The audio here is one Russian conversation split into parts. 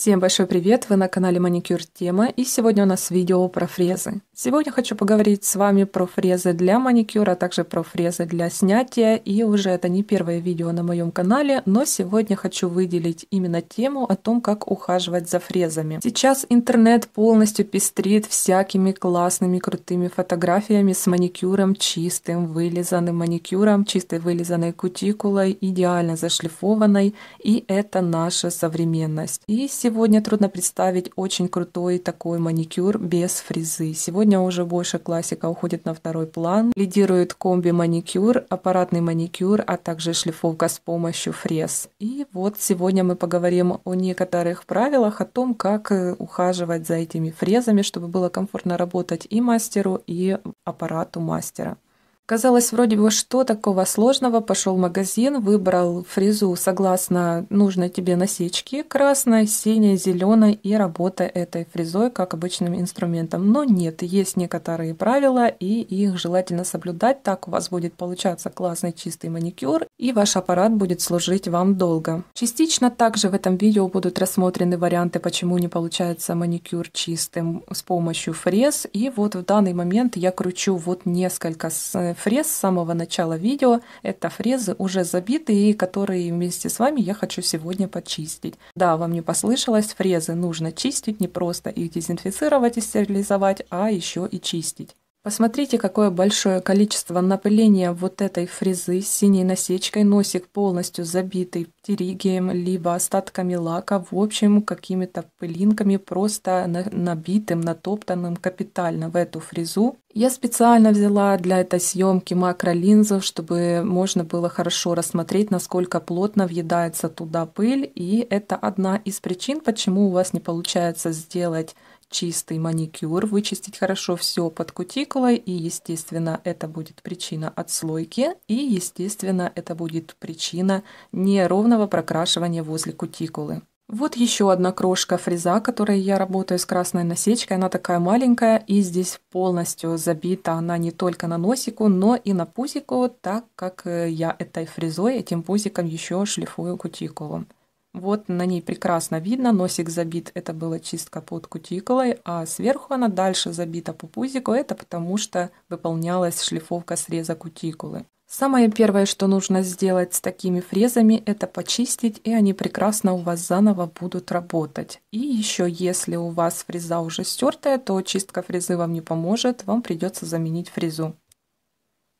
Всем большой привет, вы на канале Маникюр Тема и сегодня у нас видео про фрезы. Сегодня хочу поговорить с вами про фрезы для маникюра, а также про фрезы для снятия и уже это не первое видео на моем канале, но сегодня хочу выделить именно тему о том, как ухаживать за фрезами. Сейчас интернет полностью пестрит всякими классными крутыми фотографиями с маникюром, чистым вылизанным маникюром, чистой вылизанной кутикулой, идеально зашлифованной и это наша современность. И сегодня сегодня трудно представить очень крутой такой маникюр без фрезы. Сегодня уже больше классика уходит на второй план. Лидирует комби-маникюр, аппаратный маникюр, а также шлифовка с помощью фрез. И вот сегодня мы поговорим о некоторых правилах, о том, как э, ухаживать за этими фрезами, чтобы было комфортно работать и мастеру, и аппарату мастера. Казалось, вроде бы, что такого сложного? Пошел в магазин, выбрал фрезу согласно нужной тебе насечке, красной, синей, зеленой, и работай этой фрезой как обычным инструментом. Но нет, есть некоторые правила, и их желательно соблюдать. Так у вас будет получаться классный чистый маникюр, и ваш аппарат будет служить вам долго. Частично также в этом видео будут рассмотрены варианты, почему не получается маникюр чистым с помощью фрез. И вот в данный момент я кручу вот несколько э, фрез с самого начала видео. Это фрезы уже забитые, которые вместе с вами я хочу сегодня почистить. Да, вам не послышалось, фрезы нужно чистить, не просто их дезинфицировать и стерилизовать, а еще и чистить. Посмотрите, какое большое количество напыления вот этой фрезы с синей насечкой, носик полностью забитый птеригием, либо остатками лака, в общем, какими-то пылинками, просто набитым, натоптанным капитально в эту фрезу. Я специально взяла для этой съемки макролинзу, чтобы можно было хорошо рассмотреть, насколько плотно въедается туда пыль. И это одна из причин, почему у вас не получается сделать чистый маникюр, вычистить хорошо все под кутикулой, и, естественно, это будет причина отслойки, и, естественно, это будет причина неровного прокрашивания возле кутикулы. Вот еще одна крошка фреза, которой я работаю с красной насечкой. Она такая маленькая и здесь полностью забита она не только на носику, но и на пузику, так как э, я этой фрезой, этим пузиком еще шлифую кутикулу. Вот на ней прекрасно видно, носик забит, это была чистка под кутикулой, а сверху она дальше забита по пузику, это потому что выполнялась шлифовка среза кутикулы. Самое первое, что нужно сделать с такими фрезами, это почистить, и они прекрасно у вас заново будут работать. И еще, если у вас фреза уже стертая, то чистка фрезы вам не поможет, вам придется заменить фрезу.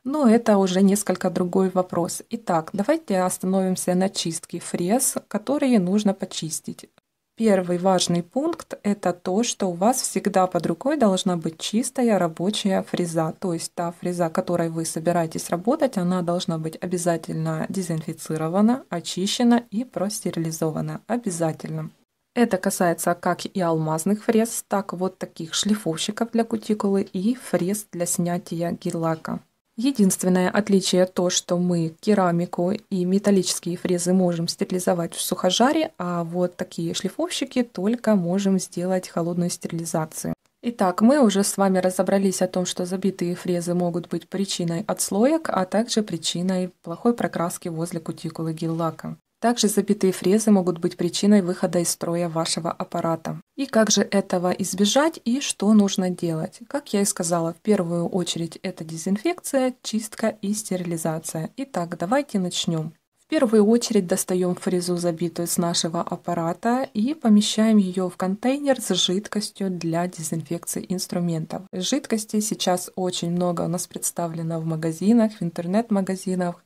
Но ну, это уже несколько другой вопрос. Итак, давайте остановимся на чистке фрез, которые нужно почистить. Первый важный пункт – это то, что у вас всегда под рукой должна быть чистая рабочая фреза. То есть та фреза, которой вы собираетесь работать, она должна быть обязательно дезинфицирована, очищена и простерилизована. Обязательно. Это касается как и алмазных фрез, так вот таких шлифовщиков для кутикулы и фрез для снятия гель-лака. Единственное отличие то, что мы керамику и металлические фрезы можем стерилизовать в сухожаре, а вот такие шлифовщики только можем сделать холодную стерилизацию. Итак, мы уже с вами разобрались о том, что забитые фрезы могут быть причиной отслоек, а также причиной плохой прокраски возле кутикулы гель-лака. Также забитые фрезы могут быть причиной выхода из строя вашего аппарата. И как же этого избежать и что нужно делать? Как я и сказала, в первую очередь это дезинфекция, чистка и стерилизация. Итак, давайте начнем. В первую очередь достаем фрезу, забитую с нашего аппарата, и помещаем ее в контейнер с жидкостью для дезинфекции инструментов. Жидкостей сейчас очень много у нас представлено в магазинах, в интернет-магазинах,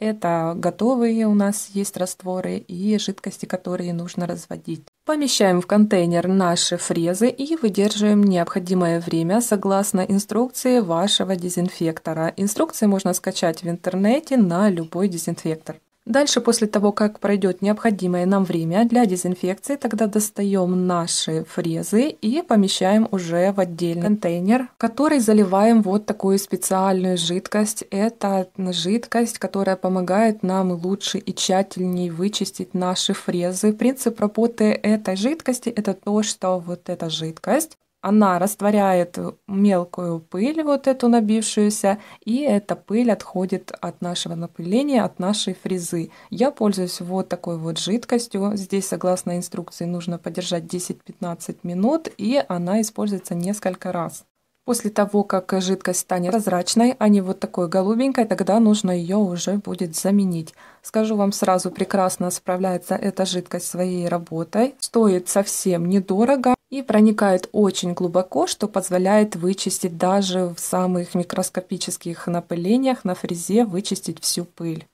это готовые у нас есть растворы и жидкости, которые нужно разводить. Помещаем в контейнер наши фрезы и выдерживаем необходимое время согласно инструкции вашего дезинфектора. Инструкции можно скачать в интернете на любой дезинфектор. Дальше, после того, как пройдет необходимое нам время для дезинфекции, тогда достаем наши фрезы и помещаем уже в отдельный контейнер, который заливаем вот такую специальную жидкость. Это жидкость, которая помогает нам лучше и тщательнее вычистить наши фрезы. Принцип работы этой жидкости – это то, что вот эта жидкость она растворяет мелкую пыль, вот эту набившуюся, и эта пыль отходит от нашего напыления, от нашей фрезы. Я пользуюсь вот такой вот жидкостью. Здесь, согласно инструкции, нужно подержать 10-15 минут, и она используется несколько раз. После того, как жидкость станет прозрачной, а не вот такой голубенькой, тогда нужно ее уже будет заменить. Скажу вам сразу, прекрасно справляется эта жидкость своей работой. Стоит совсем недорого и проникает очень глубоко, что позволяет вычистить даже в самых микроскопических напылениях на фрезе вычистить всю пыль.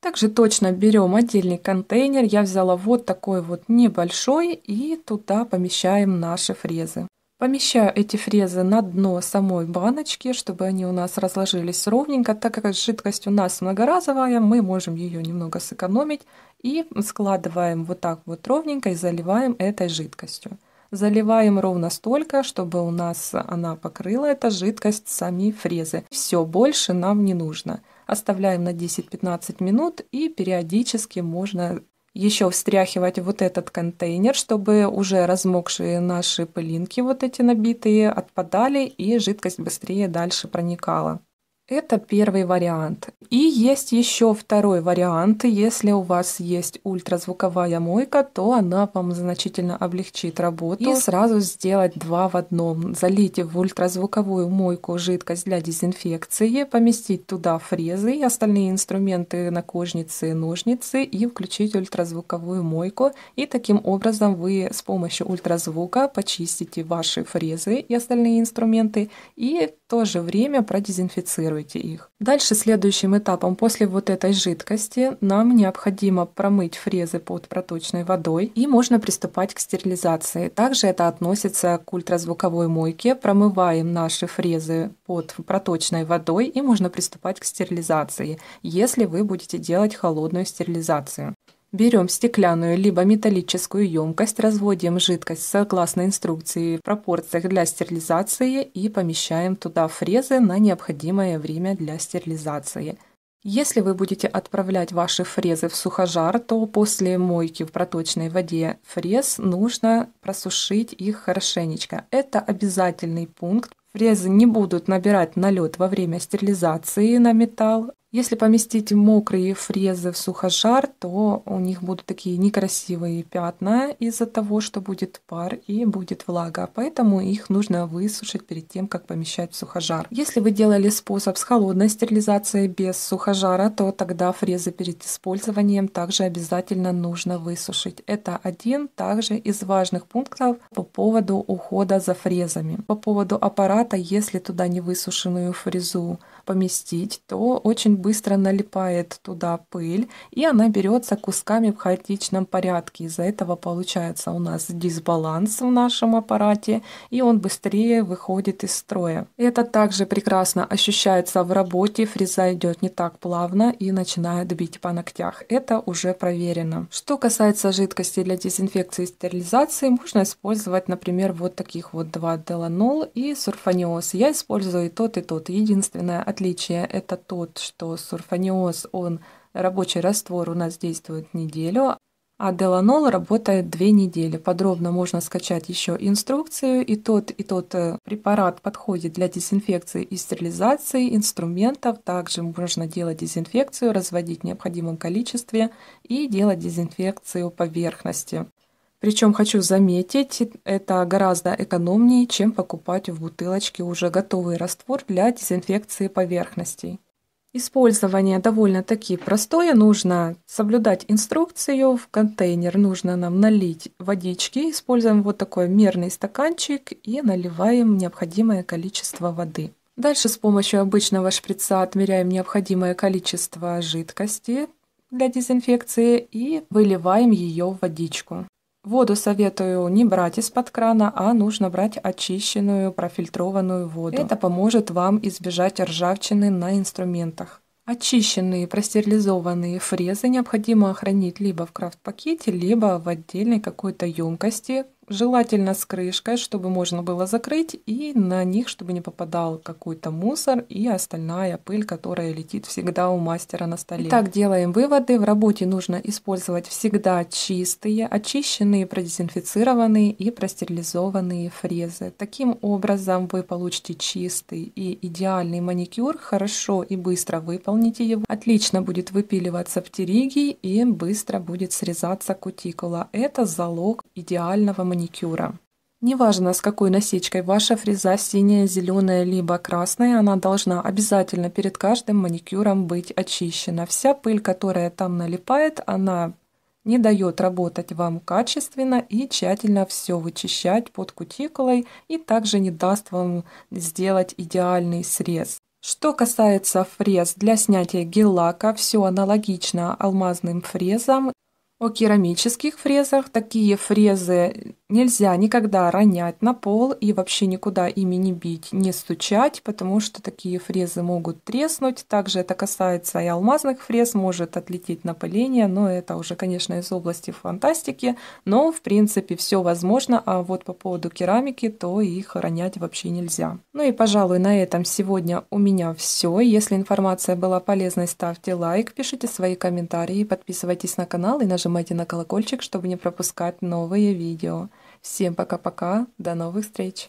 Также точно берем отдельный контейнер, я взяла вот такой вот небольшой и туда помещаем наши фрезы. Помещаю эти фрезы на дно самой баночки, чтобы они у нас разложились ровненько, так как жидкость у нас многоразовая, мы можем ее немного сэкономить и складываем вот так вот ровненько и заливаем этой жидкостью. Заливаем ровно столько, чтобы у нас она покрыла эта жидкость сами фрезы. Все, больше нам не нужно. Оставляем на 10-15 минут и периодически можно еще встряхивать вот этот контейнер, чтобы уже размокшие наши пылинки, вот эти набитые, отпадали и жидкость быстрее дальше проникала. Это первый вариант. И есть еще второй вариант. Если у вас есть ультразвуковая мойка, то она вам значительно облегчит работу. И сразу сделать два в одном. Залейте в ультразвуковую мойку жидкость для дезинфекции, поместить туда фрезы и остальные инструменты накожницы и ножницы и включить ультразвуковую мойку. И таким образом вы с помощью ультразвука почистите ваши фрезы и остальные инструменты и то же время продезинфицируйте их. Дальше следующим этапом после вот этой жидкости нам необходимо промыть фрезы под проточной водой и можно приступать к стерилизации. Также это относится к ультразвуковой мойке. Промываем наши фрезы под проточной водой и можно приступать к стерилизации, если вы будете делать холодную стерилизацию. Берем стеклянную либо металлическую емкость, разводим жидкость согласно инструкции в пропорциях для стерилизации и помещаем туда фрезы на необходимое время для стерилизации. Если вы будете отправлять ваши фрезы в сухожар, то после мойки в проточной воде фрез нужно просушить их хорошенечко. Это обязательный пункт. Фрезы не будут набирать налет во время стерилизации на металл, если поместить мокрые фрезы в сухожар, то у них будут такие некрасивые пятна из-за того, что будет пар и будет влага. Поэтому их нужно высушить перед тем, как помещать в сухожар. Если вы делали способ с холодной стерилизацией без сухожара, то тогда фрезы перед использованием также обязательно нужно высушить. Это один также из важных пунктов по поводу ухода за фрезами. По поводу аппарата, если туда не высушенную фрезу поместить, то очень быстро налипает туда пыль, и она берется кусками в хаотичном порядке. Из-за этого получается у нас дисбаланс в нашем аппарате, и он быстрее выходит из строя. Это также прекрасно ощущается в работе, фреза идет не так плавно и начинает бить по ногтях. Это уже проверено. Что касается жидкости для дезинфекции и стерилизации, можно использовать, например, вот таких вот два деланол и сурфаниоз. Я использую и тот, и тот. Единственное, отличие – это тот, что сурфаниоз, он рабочий раствор у нас действует неделю, а деланол работает две недели. Подробно можно скачать еще инструкцию, и тот, и тот э, препарат подходит для дезинфекции и стерилизации инструментов. Также можно делать дезинфекцию, разводить в необходимом количестве и делать дезинфекцию поверхности. Причем, хочу заметить, это гораздо экономнее, чем покупать в бутылочке уже готовый раствор для дезинфекции поверхностей. Использование довольно-таки простое. Нужно соблюдать инструкцию. В контейнер нужно нам налить водички. Используем вот такой мерный стаканчик и наливаем необходимое количество воды. Дальше с помощью обычного шприца отмеряем необходимое количество жидкости для дезинфекции и выливаем ее в водичку. Воду советую не брать из-под крана, а нужно брать очищенную, профильтрованную воду. Это поможет вам избежать ржавчины на инструментах. Очищенные, простерилизованные фрезы необходимо хранить либо в крафт-пакете, либо в отдельной какой-то емкости, желательно с крышкой, чтобы можно было закрыть, и на них, чтобы не попадал какой-то мусор и остальная пыль, которая летит всегда у мастера на столе. Итак, делаем выводы. В работе нужно использовать всегда чистые, очищенные, продезинфицированные и простерилизованные фрезы. Таким образом вы получите чистый и идеальный маникюр, хорошо и быстро выполните его. Отлично будет выпиливаться птеригий и быстро будет срезаться кутикула. Это залог идеального маникюра маникюра. Неважно, с какой насечкой ваша фреза синяя, зеленая либо красная, она должна обязательно перед каждым маникюром быть очищена. Вся пыль, которая там налипает, она не дает работать вам качественно и тщательно все вычищать под кутикулой и также не даст вам сделать идеальный срез. Что касается фрез для снятия гель-лака, все аналогично алмазным фрезам о керамических фрезах. Такие фрезы нельзя никогда ронять на пол и вообще никуда ими не бить, не стучать, потому что такие фрезы могут треснуть. Также это касается и алмазных фрез, может отлететь напыление, но это уже, конечно, из области фантастики. Но, в принципе, все возможно, а вот по поводу керамики, то их ронять вообще нельзя. Ну и, пожалуй, на этом сегодня у меня все. Если информация была полезной, ставьте лайк, пишите свои комментарии, подписывайтесь на канал и нажимайте Нажимайте на колокольчик, чтобы не пропускать новые видео. Всем пока-пока, до новых встреч!